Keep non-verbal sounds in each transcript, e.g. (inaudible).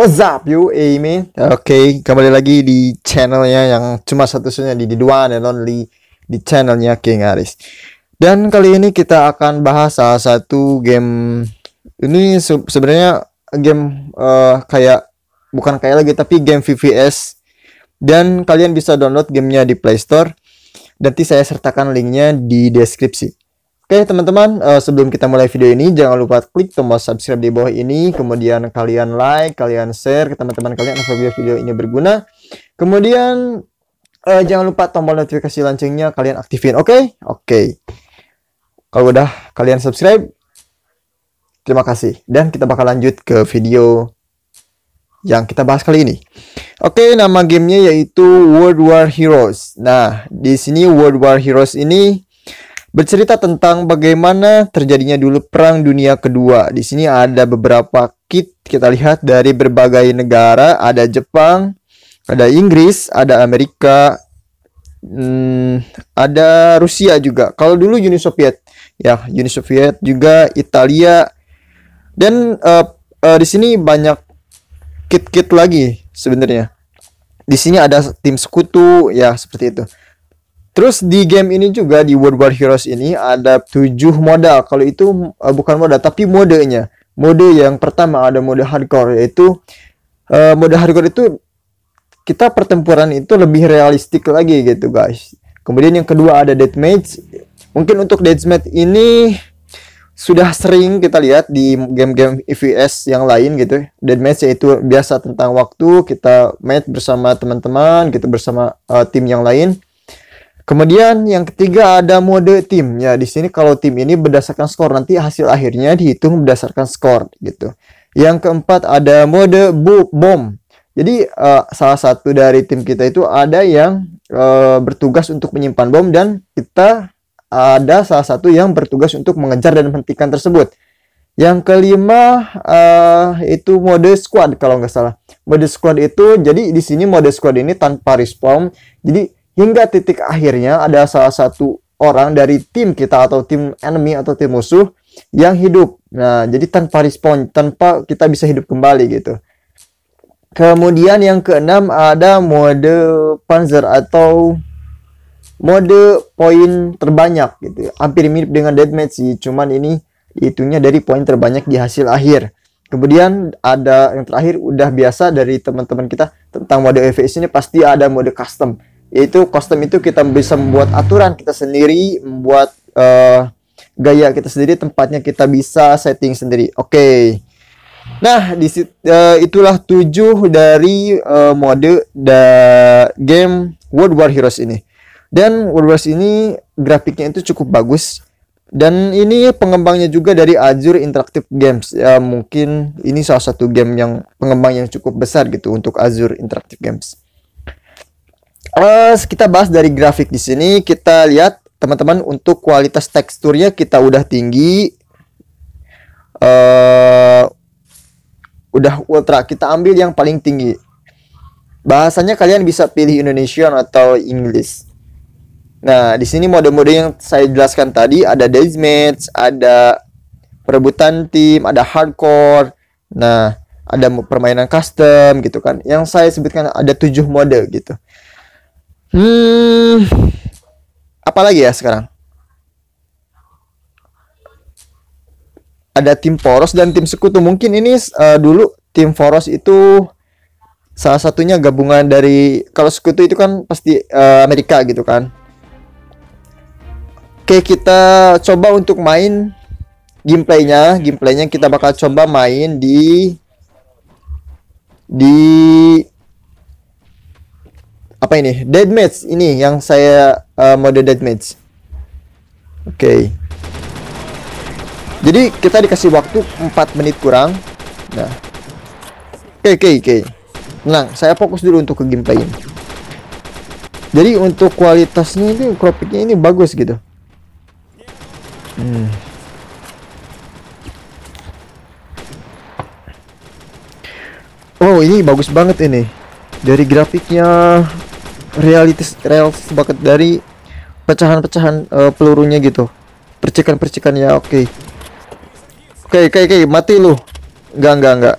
What's up you Amy? Oke, okay, kembali lagi di channelnya yang cuma satu-satunya di, di dua dan only di channelnya King Aris. Dan kali ini kita akan bahas salah satu game ini sebenarnya game uh, kayak bukan kayak lagi tapi game VVS dan kalian bisa download gamenya di Play Store. Nanti saya sertakan linknya di deskripsi. Oke teman-teman, eh, sebelum kita mulai video ini jangan lupa klik tombol subscribe di bawah ini, kemudian kalian like, kalian share ke teman-teman kalian apabila video ini berguna. Kemudian eh, jangan lupa tombol notifikasi loncengnya kalian aktifin, oke? Oke. Kalau udah kalian subscribe, terima kasih. Dan kita bakal lanjut ke video yang kita bahas kali ini. Oke, nama gamenya yaitu World War Heroes. Nah, di sini World War Heroes ini bercerita tentang bagaimana terjadinya dulu Perang Dunia Kedua. Di sini ada beberapa kit kita lihat dari berbagai negara, ada Jepang, ada Inggris, ada Amerika, hmm, ada Rusia juga. Kalau dulu Uni Soviet, ya Uni Soviet juga Italia dan uh, uh, di sini banyak kit-kit lagi sebenarnya. Di sini ada tim sekutu ya seperti itu. Terus di game ini juga di World War Heroes ini ada tujuh modal. Kalau itu uh, bukan modal tapi modenya. Mode yang pertama ada mode hardcore yaitu uh, mode hardcore itu kita pertempuran itu lebih realistik lagi gitu guys. Kemudian yang kedua ada deathmatch. Mungkin untuk deathmatch ini sudah sering kita lihat di game-game EVS yang lain gitu deathmatch yaitu biasa tentang waktu kita match bersama teman-teman gitu bersama uh, tim yang lain Kemudian yang ketiga ada mode tim. Ya, di sini kalau tim ini berdasarkan skor nanti hasil akhirnya dihitung berdasarkan skor gitu. Yang keempat ada mode bu bom. Jadi uh, salah satu dari tim kita itu ada yang uh, bertugas untuk menyimpan bom dan kita ada salah satu yang bertugas untuk mengejar dan menghentikan tersebut. Yang kelima uh, itu mode squad kalau nggak salah. Mode squad itu jadi di sini mode squad ini tanpa respawn. Jadi hingga titik akhirnya ada salah satu orang dari tim kita atau tim enemy atau tim musuh yang hidup. Nah, jadi tanpa respon, tanpa kita bisa hidup kembali gitu. Kemudian yang keenam ada mode panzer atau mode poin terbanyak gitu. Hampir mirip dengan deathmatch sih, cuman ini itunya dari poin terbanyak di hasil akhir. Kemudian ada yang terakhir udah biasa dari teman-teman kita tentang mode EVS ini pasti ada mode custom yaitu custom itu kita bisa membuat aturan kita sendiri membuat uh, gaya kita sendiri tempatnya kita bisa setting sendiri oke okay. nah di uh, itulah tujuh dari uh, mode the game World War Heroes ini dan World War ini grafiknya itu cukup bagus dan ini pengembangnya juga dari Azure Interactive Games ya mungkin ini salah satu game yang pengembang yang cukup besar gitu untuk Azure Interactive Games uh, kita bahas dari grafik di sini kita lihat teman-teman untuk kualitas teksturnya kita udah tinggi uh, udah ultra kita ambil yang paling tinggi bahasanya kalian bisa pilih Indonesian atau Inggris. nah di sini mode-mode yang saya jelaskan tadi ada death match ada perebutan tim ada hardcore nah ada permainan custom gitu kan yang saya sebutkan ada tujuh mode gitu Hmm, lagi ya sekarang? Ada tim poros dan tim sekutu. Mungkin ini uh, dulu tim poros itu salah satunya gabungan dari kalau sekutu itu kan pasti uh, Amerika gitu kan. Oke, kita coba untuk main gameplaynya. Gameplaynya kita bakal coba main di di apa ini? match ini yang saya uh, mode match Oke. Okay. Jadi kita dikasih waktu 4 menit kurang. Nah. Oke, okay, oke, okay, oke. Okay. Tenang, saya fokus dulu untuk ke gameplay ini. Jadi untuk kualitasnya ini kropiknya ini bagus gitu. Hmm. Oh, ini bagus banget ini. Dari grafiknya realitas real banget dari pecahan-pecahan uh, pelurunya gitu percikan-percikan ya oke oke oke mati lu enggak enggak enggak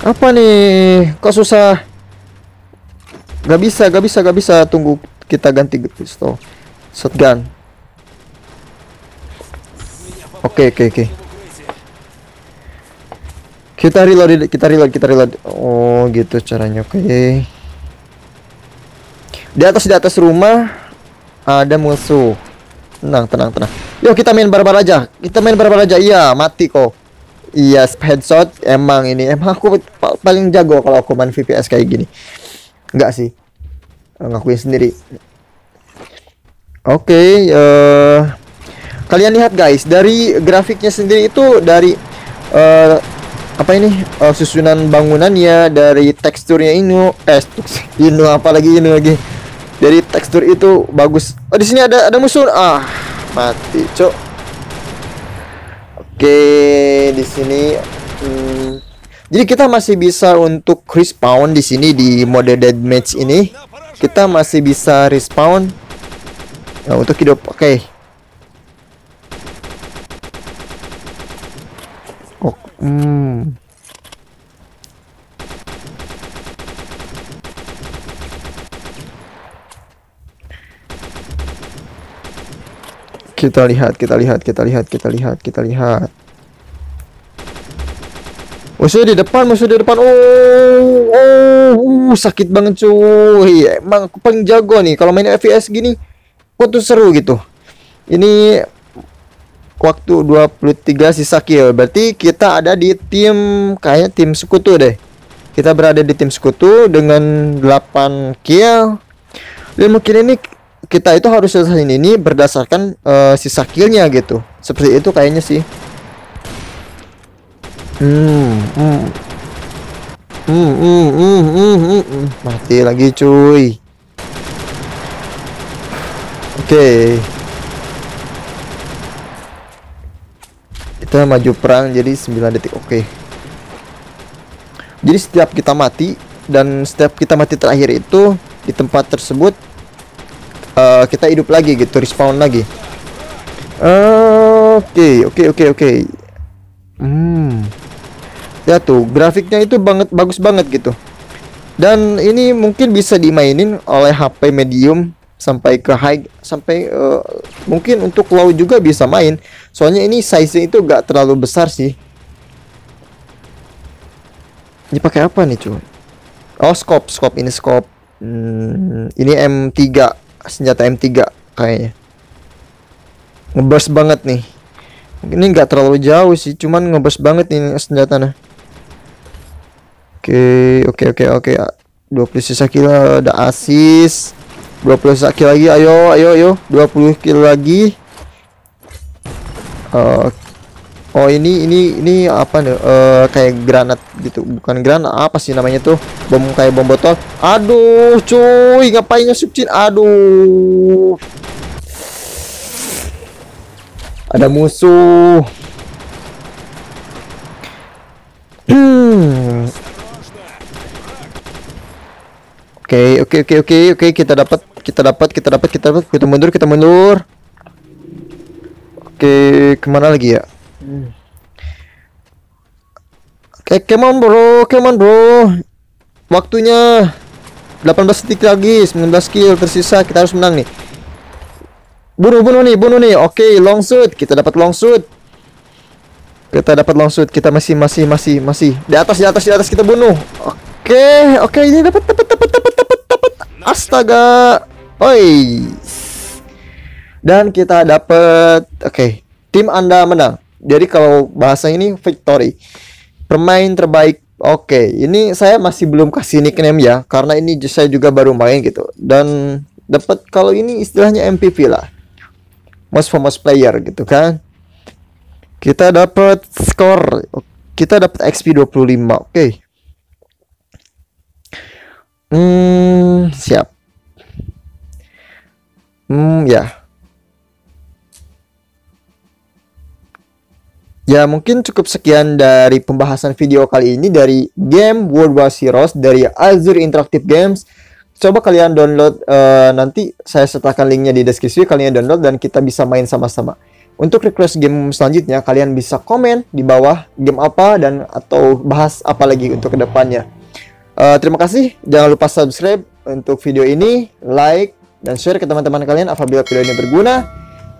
apa nih kok susah gak bisa gak bisa gak bisa tunggu kita ganti pistol shotgun oke okay, oke okay, oke okay. Kita reload, kita reload, kita reload. Oh, gitu caranya. Oke. Okay. Di atas di atas rumah ada musuh. Tenang, tenang, tenang. Yuk kita main barbar aja. Kita main barbar aja. Iya, mati kok. Iya, yes, headshot emang ini. Emang aku paling jago kalau aku main VPS kayak gini. Enggak sih. Ngakuin sendiri. Oke, okay, uh, eh, kalian lihat guys, dari grafiknya sendiri itu dari uh, apa ini uh, susunan bangunannya dari teksturnya ini eh (laughs) apa lagi ini lagi dari tekstur itu bagus oh di sini ada ada musuh ah mati cok oke di sini hmm. jadi kita masih bisa untuk respawn di sini di mode dead match ini kita masih bisa respawn nah, untuk hidup oke okay. Hmm. Kita lihat, kita lihat, kita lihat, kita lihat, kita lihat. Musuh oh, di depan, musuh di depan. Oh, oh, uh, sakit banget cuy. Emang aku paling nih kalau main FPS gini. Kok tuh seru gitu. Ini waktu 23 sisa kill. Berarti kita ada di tim kayaknya tim sekutu deh. Kita berada di tim sekutu dengan 8 kill. Dan mungkin ini kita itu harus selesai ini berdasarkan uh, sisa killnya gitu. Seperti itu kayaknya sih. Hmm, hmm. Hmm, hmm, hmm, hmm, hmm, hmm. Mati lagi cuy. Oke. Okay. kita maju perang jadi 9 detik oke okay. jadi setiap kita mati dan setiap kita mati terakhir itu di tempat tersebut uh, kita hidup lagi gitu respawn lagi oke oke oke oke hmm ya tuh grafiknya itu banget bagus banget gitu dan ini mungkin bisa dimainin oleh HP medium sampai ke high sampai uh, mungkin untuk low juga bisa main soalnya ini size itu gak terlalu besar sih ini pakai apa nih cuy oh scope scope ini scope hmm, ini M3 senjata M3 kayaknya ngebers banget nih ini gak terlalu jauh sih cuman ngebers banget ini nih senjatanya oke okay, oke okay, oke okay, oke 20 sisa kilo ada asis 20 kilo lagi ayo ayo ayo 20 kilo lagi uh, oh ini ini ini apa nih uh, kayak granat gitu bukan granat apa sih namanya tuh bom kayak bom botol aduh cuy ngapain nyusupin aduh ada musuh hmm. Oke, oke, oke, oke, oke, kita dapat kita dapat kita dapat kita dapat kita mundur kita mundur oke kemana lagi ya oke come on bro come on bro waktunya 18 detik lagi 19 kill tersisa kita harus menang nih bunuh bunuh nih bunuh nih oke long shoot kita dapat long shoot kita dapat long shoot kita masih masih masih masih di atas di atas di atas kita bunuh oke oke ini dapat dapat dapat dapat dapat dapat astaga Oi. Dan kita dapat oke, okay, tim Anda menang. Jadi kalau bahasa ini victory. permain terbaik. Oke, okay, ini saya masih belum kasih nickname ya karena ini saya juga baru main gitu. Dan dapat kalau ini istilahnya MVP lah. Most famous player gitu kan. Kita dapat skor. Kita dapat XP 25. Oke. Okay. Hmm, siap. Hmm, ya. Ya, mungkin cukup sekian dari pembahasan video kali ini dari game World War Heroes dari Azure Interactive Games. Coba kalian download uh, nanti saya sertakan linknya di deskripsi kalian download dan kita bisa main sama-sama. Untuk request game selanjutnya kalian bisa komen di bawah game apa dan atau bahas apa lagi untuk kedepannya. Uh, terima kasih, jangan lupa subscribe untuk video ini, like, dan share ke teman-teman kalian apabila video ini berguna.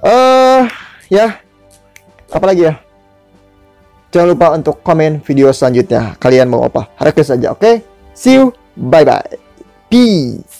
Eh, uh, ya. lagi ya? Jangan lupa untuk komen video selanjutnya. Kalian mau apa? Request saja, oke? Okay? See you. Bye-bye. Peace.